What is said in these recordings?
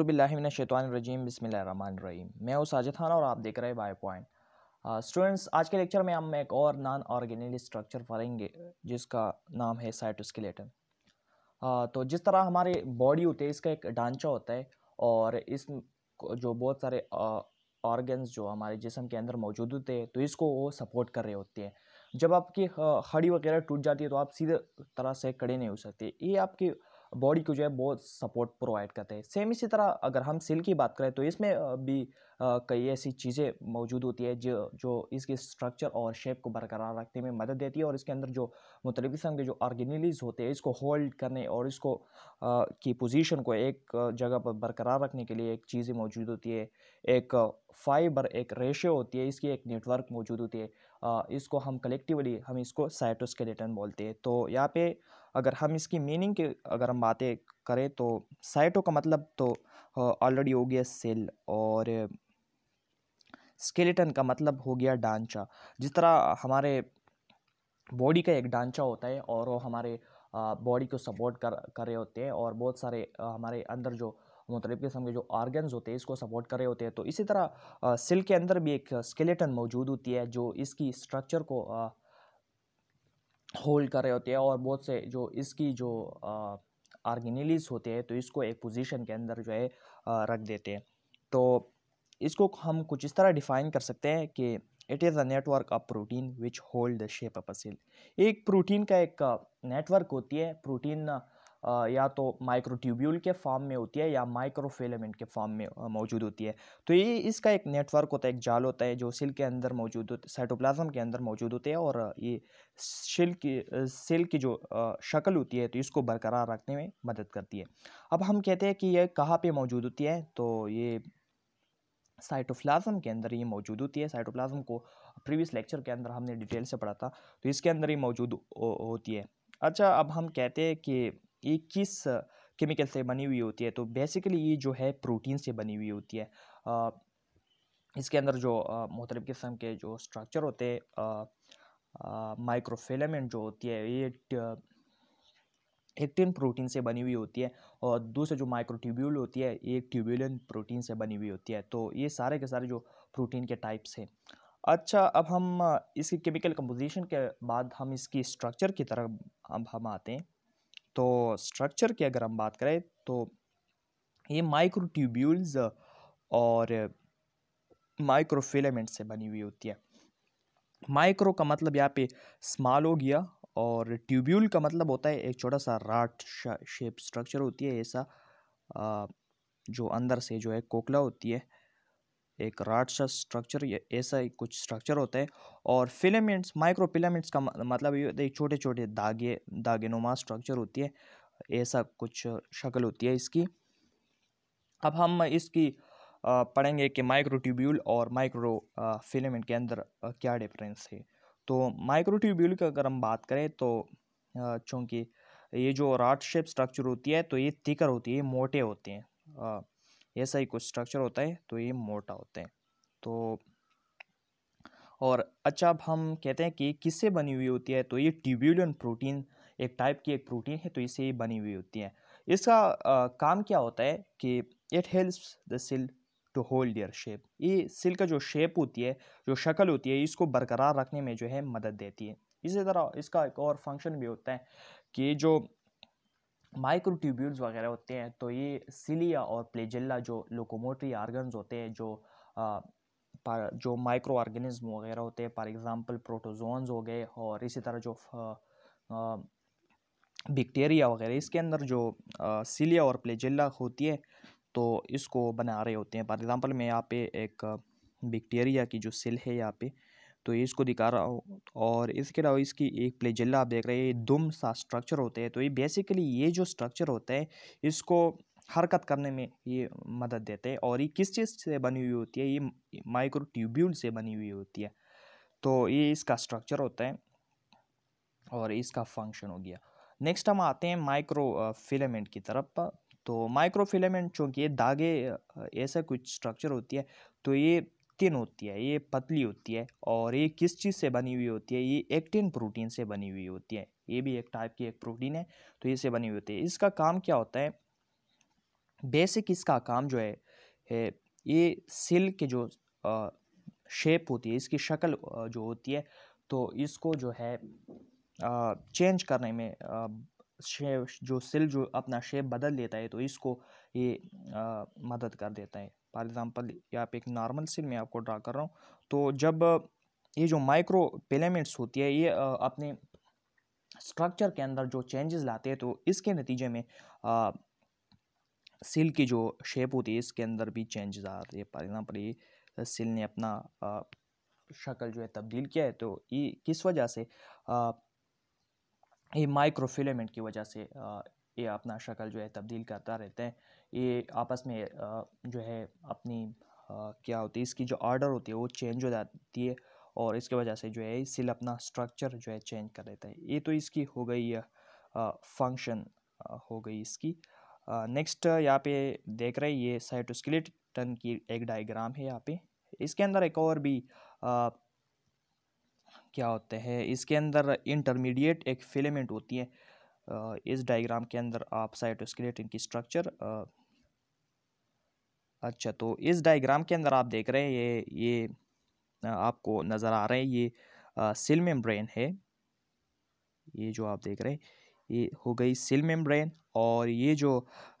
अज़ुबिल्लाशैतरजीम बसमीम मैं हूँ साजिद खान और आप देख रहे हैं बाय पॉइंट स्टूडेंट्स आज के लेक्चर में हम एक और नॉन ऑर्गेनिक स्ट्रक्चर पढ़ेंगे जिसका नाम है साइटोस्केलेटन uh, तो जिस तरह हमारे बॉडी होते हैं इसका एक ढांचा होता है और इस जो बहुत सारे ऑर्गन्स uh, जो हमारे जिसम के अंदर मौजूद होते हैं तो इसको वो सपोर्ट कर रहे होते हैं जब आपकी हड़ी वगैरह टूट जाती है तो आप सीधे तरह से खड़े नहीं हो सकते ये आपकी बॉडी को जो है बहुत सपोर्ट प्रोवाइड करते हैं सेम इसी तरह अगर हम सिल की बात करें तो इसमें भी कई ऐसी चीज़ें मौजूद होती है जो जो इसके स्ट्रक्चर और शेप को बरकरार रखने में मदद देती है और इसके अंदर जो मुख्तलिफ किस्म के जो ऑर्गेनिलीज होते हैं इसको होल्ड करने और इसको आ, की पोजीशन को एक जगह पर बरकरार रखने के लिए एक चीज़ें मौजूद होती है एक फाइबर एक रेशियो होती है इसकी एक नेटवर्क मौजूद होती है आ, इसको हम कलेक्टिवली हम इसको साइटोस्केलेटन बोलते हैं तो यहाँ पे अगर हम इसकी मीनिंग की अगर हम बातें करें तो साइटो का मतलब तो ऑलरेडी हो गया सेल और स्केलेटन का मतलब हो गया डांचा जिस तरह हमारे बॉडी का एक डांचा होता है और वो हमारे बॉडी को सपोर्ट कर कर रहे होते हैं और बहुत सारे हमारे अंदर जो मुख्तलिफ़ किस्म के जो आर्गन्स होते हैं इसको सपोर्ट कर रहे होते हैं तो इसी तरह सेल के अंदर भी एक स्केलेटन मौजूद होती है जो इसकी स्ट्रक्चर को होल्ड कर रहे होते हैं और बहुत से जो इसकी जो आर्गेनिलीज होते हैं तो इसको एक पोजीशन के अंदर जो है रख देते हैं तो इसको हम कुछ इस तरह डिफाइन कर सकते हैं कि it is a network of protein which hold the shape of a cell एक प्रोटीन का एक नेटवर्क होती है प्रोटीन या तो माइक्रोट्यूब्यूल के फॉर्म में होती है या माइक्रोफिलामेंट के फॉर्म में मौजूद होती है तो ये इसका एक नेटवर्क होता है एक जाल होता है जो सिल्क के अंदर मौजूद होते साइटोप्लाज्म के अंदर मौजूद होते हैं और ये सिल्क की सेल की जो शक्ल होती है तो इसको बरकरार रखने में मदद करती है अब हम कहते हैं कि यह कहाँ पर मौजूद होती है तो ये साइटोप्लाज्म के अंदर ये मौजूद होती है साइटोप्लाज्म को प्रीवियस लेक्चर के अंदर हमने डिटेल से पढ़ा था तो इसके अंदर ही मौजूद होती है अच्छा अब हम कहते हैं कि ये किस केमिकल से बनी हुई होती है तो बेसिकली ये जो है प्रोटीन से बनी हुई होती है इसके अंदर जो मुख्तलिफ़ किस्म के जो स्ट्रक्चर होते हैं माइक्रोफिलामेंट जो होती है ये एक्टिन प्रोटीन से बनी हुई होती है और दूसरे जो माइक्रोट्यूब्यूल होती है ये ट्यूब्यूलिन प्रोटीन से बनी हुई होती है तो ये सारे के सारे जो प्रोटीन के टाइप्स हैं अच्छा अब हम इसकी केमिकल कंपोजिशन के बाद हम इसकी स्ट्रक्चर की तरफ अब हम आते हैं तो स्ट्रक्चर की अगर हम बात करें तो ये माइक्रोट्यूब्यूल्स और माइक्रोफिलामेंट से बनी हुई होती है माइक्रो का मतलब यहाँ पे स्मॉल हो गया और ट्यूब्यूल का मतलब होता है एक छोटा सा राट शेप स्ट्रक्चर होती है ऐसा जो अंदर से जो है कोकला होती है एक सा स्ट्रक्चर या ऐसा कुछ स्ट्रक्चर होता है और फिलामेंट्स माइक्रो फिलामेंट्स का मतलब ये छोटे छोटे धागे दागे नुमा स्ट्रक्चर होती है ऐसा कुछ शक्ल होती है इसकी अब हम इसकी पढ़ेंगे कि माइक्रो ट्यूब्यूल और माइक्रो फिलामेंट के अंदर क्या डिफरेंस है तो माइक्रो ट्यूब्यूल की अगर हम बात करें तो चूँकि ये जो राट शेप स्ट्रक्चर होती है तो ये थिकर होती है मोटे होते हैं ऐसा ही कुछ स्ट्रक्चर होता है तो ये मोटा होते हैं तो और अच्छा अब हम कहते हैं कि किससे बनी हुई होती है तो ये ट्यूब्यूलन प्रोटीन एक टाइप की एक प्रोटीन है तो इसे ये बनी हुई होती है इसका आ, काम क्या होता है कि it helps the cell to hold your shape ये सिल का जो शेप होती है जो शक्ल होती है इसको बरकरार रखने में जो है मदद देती है इसी तरह इसका एक और फंक्शन भी होता है कि जो माइक्रोट्यूब्यूल्स वगैरह होते हैं तो ये सिलिया और प्लेजिल्ला जो लोकोमोटरी आर्गन्स होते हैं जो आ, जो माइक्रो ऑर्गेनिज्म वगैरह होते हैं फॉर एग्ज़ाम्पल प्रोटोजोन्स हो गए और इसी तरह जो बैक्टीरिया वगैरह इसके अंदर जो आ, सिलिया और प्लेजिल्ला होती है तो इसको बना रहे होते हैं फॉर एग्ज़ाम्पल मैं यहाँ पे एक बैक्टीरिया की जो सिल है यहाँ पे तो ये इसको दिखा रहा हूँ और इसके अलावा इसकी एक प्लेजिल्ला आप देख रहे हैं दुम सा स्ट्रक्चर होते हैं तो ये बेसिकली ये जो स्ट्रक्चर होता है इसको हरकत करने में ये मदद देते हैं और ये किस चीज़ से बनी हुई होती है ये माइक्रो ट्यूब्यूल से बनी हुई होती है तो ये इसका स्ट्रक्चर होता है और इसका फंक्शन हो गया नेक्स्ट हम आते हैं माइक्रो फिलेमेंट की तरफ तो माइक्रो फिलेमेंट चूँकि ये धागे ऐसा कुछ स्ट्रक्चर होती है तो ये एक्टिन होती है ये पतली होती है और ये किस चीज़ से बनी हुई होती है ये एक्टिन प्रोटीन से बनी हुई होती है ये भी एक टाइप की एक प्रोटीन है तो ये से बनी हुई होती है इसका काम क्या होता है बेसिक इसका काम जो है, है ये सिल के जो आ, शेप होती है इसकी शक्ल जो होती है तो इसको जो है आ, चेंज करने में आ, जो सिल जो अपना शेप बदल लेता है तो इसको ये आ, मदद कर देता है फॉर एग्ज़ाम्पल आप एक नॉर्मल सिल में आपको ड्रा कर रहा हूँ तो जब ये जो माइक्रो पेलेमेंट्स होती है ये आ, अपने स्ट्रक्चर के अंदर जो चेंजेस लाते हैं तो इसके नतीजे में सिल की जो शेप होती है इसके अंदर भी चेंजेस आते हैं फॉर एग्ज़ाम्पल ये सिल ने अपना शक्ल जो है तब्दील किया है तो ये किस वजह से आ, ये माइक्रोफिलेमेंट की वजह से ये अपना शक्ल जो है तब्दील करता रहता है ये आपस में जो है अपनी क्या होती है इसकी जो आर्डर होती है वो चेंज हो जाती है और इसके वजह से जो है सिल अपना स्ट्रक्चर जो है चेंज कर देता है ये तो इसकी हो गई फंक्शन हो गई इसकी नेक्स्ट यहाँ पे देख रहे हैं ये साइटोस्केलेटन की एक डायग्राम है यहाँ पे इसके अंदर एक और भी आ, क्या होते हैं इसके अंदर इंटरमीडिएट एक फिलेमेंट होती है इस डायग्राम के अंदर आप साइटोस्केलेटन की स्ट्रक्चर अच्छा तो इस डायग्राम के अंदर आप देख रहे हैं ये ये आपको नज़र आ रहे हैं ये सिल मेम्ब्रेन है ये जो आप देख रहे हैं ये हो गई सिल मेम्ब्रेन और ये जो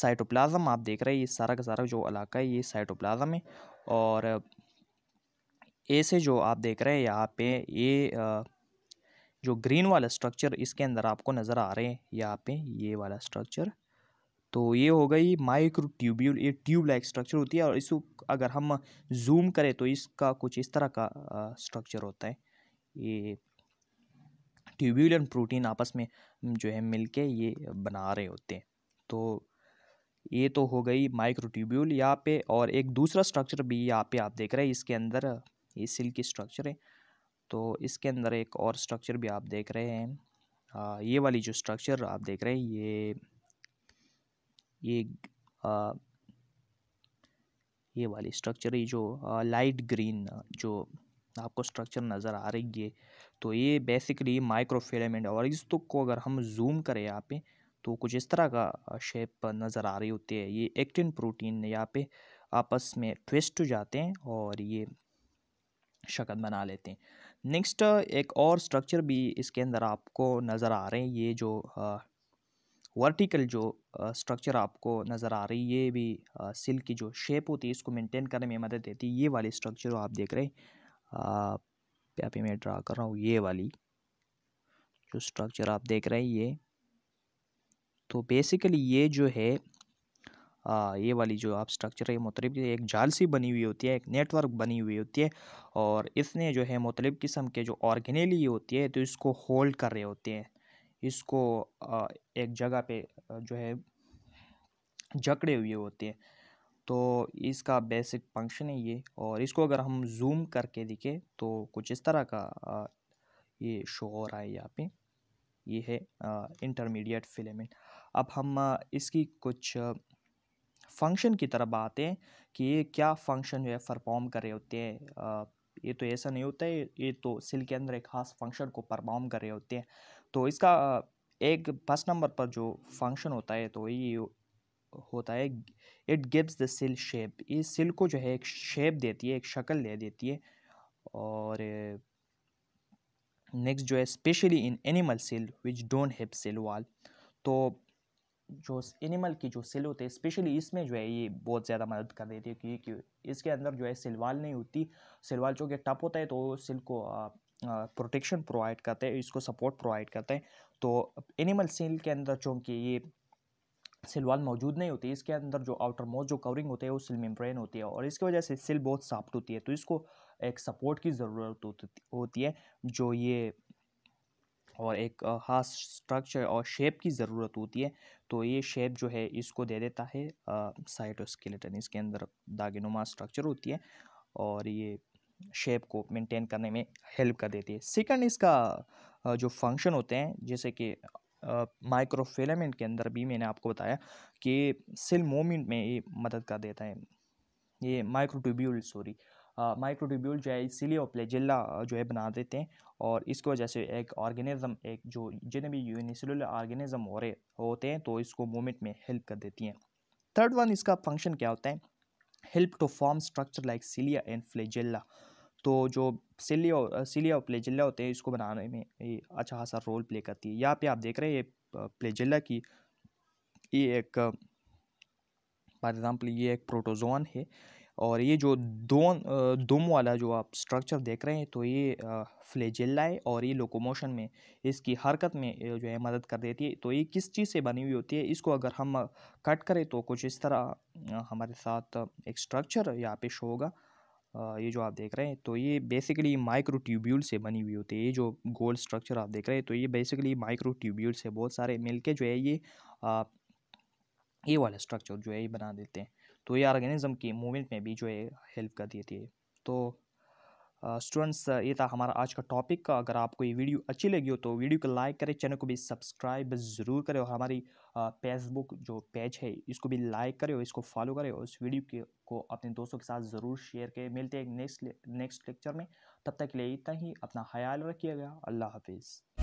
साइटोप्लाज्म आप देख रहे हैं ये सारा का सारा जो इलाका है ये साइटोप्लाज्म है और ऐसे जो आप देख रहे हैं यहाँ पे ये आ, जो ग्रीन वाला स्ट्रक्चर इसके अंदर आपको नज़र आ रहे हैं यहाँ पे ये वाला स्ट्रक्चर तो ये हो गई माइक्रो ट्यूब्यूल ये ट्यूब लाइक स्ट्रक्चर होती है और इसको अगर हम जूम करें तो इसका कुछ इस तरह का स्ट्रक्चर होता है ये एंड प्रोटीन आपस में जो है मिल ये बना रहे होते हैं तो ये तो हो गई माइक्रो ट्यूब्यूल यहाँ पे और एक दूसरा स्ट्रक्चर भी यहाँ पे आप देख रहे हैं इसके अंदर ये सिल्क स्ट्रक्चर है तो इसके अंदर एक और स्ट्रक्चर भी आप देख रहे हैं आ, ये वाली जो स्ट्रक्चर आप देख रहे हैं ये ये आ, ये वाली स्ट्रक्चर ये जो आ, लाइट ग्रीन जो आपको स्ट्रक्चर नज़र आ रही है तो ये बेसिकली माइक्रोफिलामेंट और इस तो को अगर हम जूम करें यहाँ पे तो कुछ इस तरह का शेप नज़र आ रही होती है ये एक्टिन प्रोटीन यहाँ पे आपस में ट्विस्ट हो जाते हैं और ये शक्ल बना लेते हैं नेक्स्ट एक और स्ट्रक्चर भी इसके अंदर आपको नज़र आ रहे हैं ये जो वर्टिकल जो स्ट्रक्चर आपको नज़र आ रही है ये भी सिल्क की जो शेप होती है इसको मेंटेन करने में मदद देती है ये वाली स्ट्रक्चर आप देख रहे हैं पे मैं ड्रा कर रहा हूँ ये वाली जो स्ट्रक्चर आप देख रहे हैं ये तो बेसिकली ये जो है आ, ये वाली जो आप स्ट्रक्चर है मुतलब एक जाल सी बनी हुई होती है एक नेटवर्क बनी हुई होती है और इसने जो है मुतलब किस्म के जो ऑर्गेनेली होती है तो इसको होल्ड कर रहे होते हैं इसको आ, एक जगह पे जो है जकड़े हुए होते हैं तो इसका बेसिक फंक्शन है ये और इसको अगर हम जूम करके दिखे तो कुछ इस तरह का आ, ये शो हो रहा है यहाँ पे ये है इंटरमीडिएट फिलेमेंट अब हम इसकी कुछ फंक्शन की तरफ आते हैं कि ये क्या फंक्शन जो है परफॉर्म कर रहे होते हैं ये तो ऐसा नहीं होता है ये तो सिल के अंदर एक खास फंक्शन को परफॉर्म कर रहे होते हैं तो इसका एक फर्स्ट नंबर पर जो फंक्शन होता है तो ये होता है it gives the cell shape ये सिल को जो है एक शेप देती है एक शक्ल दे देती है और नेक्स्ट जो है स्पेशली इन एनिमल सिल which don't have cell wall तो जो एनिमल की जो सेल होते हैं स्पेशली इसमें जो है ये बहुत ज़्यादा मदद कर देती है क्योंकि इसके अंदर जो है सिलवाल नहीं होती सिलवाल चूँकि टप होता है तो सिल को प्रोटेक्शन प्रोवाइड करते हैं इसको सपोर्ट प्रोवाइड करते हैं तो एनिमल सेल के अंदर चूँकि ये सिलवाल मौजूद नहीं होती इसके अंदर जो आउटर मोस्ट जो कवरिंग होती है वो सिल मेम्ब्रेन होती है और इसकी वजह से सिल बहुत सॉफ्ट होती है तो इसको एक सपोर्ट की ज़रूरत होती है जो ये और एक ख़ास स्ट्रक्चर और शेप की ज़रूरत होती है तो ये शेप जो है इसको दे देता है साइटोस्केलेटन इसके अंदर दागेनुमा स्ट्रक्चर होती है और ये शेप को मेंटेन करने में हेल्प कर देती है सेकंड इसका जो फंक्शन होते हैं जैसे कि माइक्रोफिलामेंट के अंदर भी मैंने आपको बताया कि सेल मोमेंट में ये मदद कर देता है ये माइक्रोट्यूब्यूल सॉरी माइक्रोट्यूब्यूल जो है सिलियोप्ले जिला जो है बना देते हैं और इसकी वजह से एक ऑर्गेनिज़म एक जो जितने भी यूनिसेलुलर ऑर्गेनिज्म हो रहे होते हैं तो इसको मूवमेंट में हेल्प कर देती हैं थर्ड वन इसका फंक्शन क्या होता है help to form structure like cilia and flagella तो जो सिलियो सिलिया और प्लेजिला होते हैं इसको बनाने में ये अच्छा खासा रोल प्ले करती है यहाँ पे आप देख रहे हैं ये प्लेजिला की ये एक फॉर एग्ज़ाम्पल ये एक प्रोटोजोन है और ये जो दो दुम वाला जो आप स्ट्रक्चर देख रहे हैं तो ये फ्लेजिल्ला है और ये लोकोमोशन में इसकी हरकत में जो है मदद कर देती है तो ये किस चीज़ से बनी हुई होती है इसको अगर हम कट करें तो कुछ इस तरह हमारे साथ एक स्ट्रक्चर यहाँ पे शो होगा ये जो आप देख रहे हैं तो ये बेसिकली माइक्रो ट्यूब्यूल से बनी हुई होती है ये जो गोल स्ट्रक्चर आप देख रहे हैं तो ये बेसिकली माइक्रो ट्यूब्यूल से बहुत सारे मिलके जो है ये आ, ये वाला स्ट्रक्चर जो है ये बना देते हैं तो ये ऑर्गेनिज्म की मूवमेंट में भी जो है हेल्प कर देती है तो स्टूडेंट्स ये था हमारा आज का टॉपिक अगर आपको ये वीडियो अच्छी लगी हो तो वीडियो को लाइक करें चैनल को भी सब्सक्राइब ज़रूर करें और हमारी फेसबुक जो पेज है इसको भी लाइक करें और इसको फॉलो करें और इस वीडियो के को अपने दोस्तों के साथ ज़रूर शेयर करें मिलते हैं नेक्स्ट नेक्स्ट लेक्चर में तब तक के लिए इतना ही अपना ख्याल रखिएगा अल्लाह हाफिज़